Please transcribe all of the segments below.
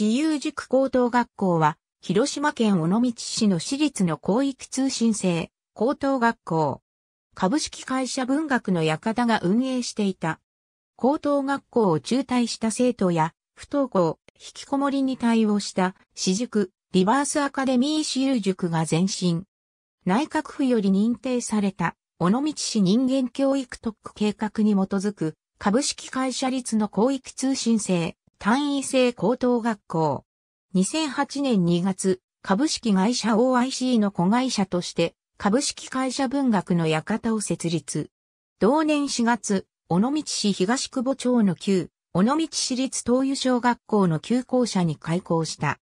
私有塾高等学校は、広島県尾道市の私立の広域通信制、高等学校。株式会社文学の館が運営していた。高等学校を中退した生徒や、不登校、引きこもりに対応した、私塾、リバースアカデミー私有塾が前進。内閣府より認定された、尾道市人間教育特区計画に基づく、株式会社立の広域通信制、単位制高等学校。2008年2月、株式会社 OIC の子会社として、株式会社文学の館を設立。同年4月、尾道市東久保町の旧、尾道市立東遊小学校の旧校舎に開校した。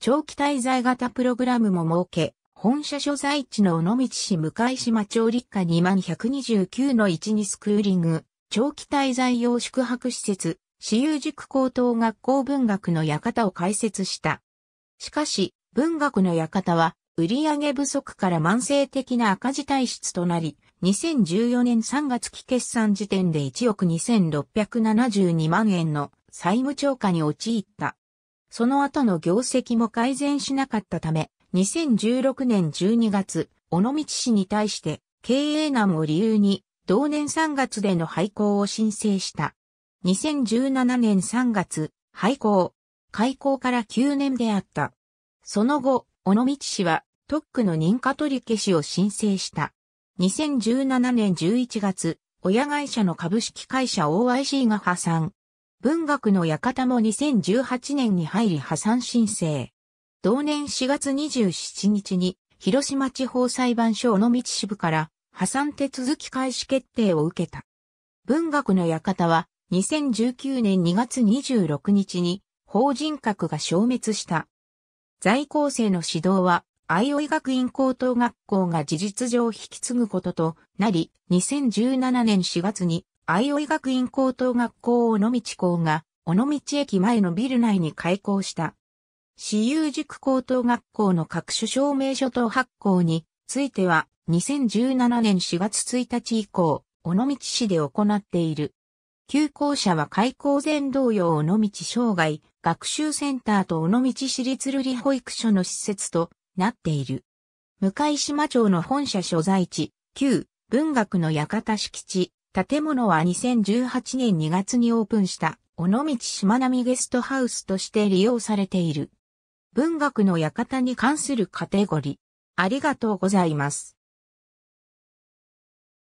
長期滞在型プログラムも設け、本社所在地の尾道市向島町立下2万129の1にスクーリング、長期滞在用宿泊施設、私有塾高等学校文学の館を開設した。しかし、文学の館は、売上不足から慢性的な赤字体質となり、2014年3月期決算時点で1億2672万円の債務超過に陥った。その後の業績も改善しなかったため、2016年12月、尾道市に対して経営難を理由に、同年3月での廃校を申請した。2017年3月、廃校、開校から9年であった。その後、尾道市は特区の認可取り消しを申請した。2017年11月、親会社の株式会社 OIC が破産。文学の館も2018年に入り破産申請。同年4月27日に、広島地方裁判所尾道支部から破産手続き開始決定を受けた。文学の館は2019年2月26日に法人格が消滅した。在校生の指導は、おい学院高等学校が事実上引き継ぐこととなり、2017年4月に、おい学院高等学校尾道校が、尾道駅前のビル内に開校した。私有塾高等学校の各種証明書等発行については、2017年4月1日以降、尾道市で行っている。旧校舎は開校前同様尾道障害学習センターと尾道市立瑠璃保育所の施設となっている。向島町の本社所在地、旧文学の館敷地、建物は2018年2月にオープンした尾道島並ゲストハウスとして利用されている。文学の館に関するカテゴリー。ありがとうございます。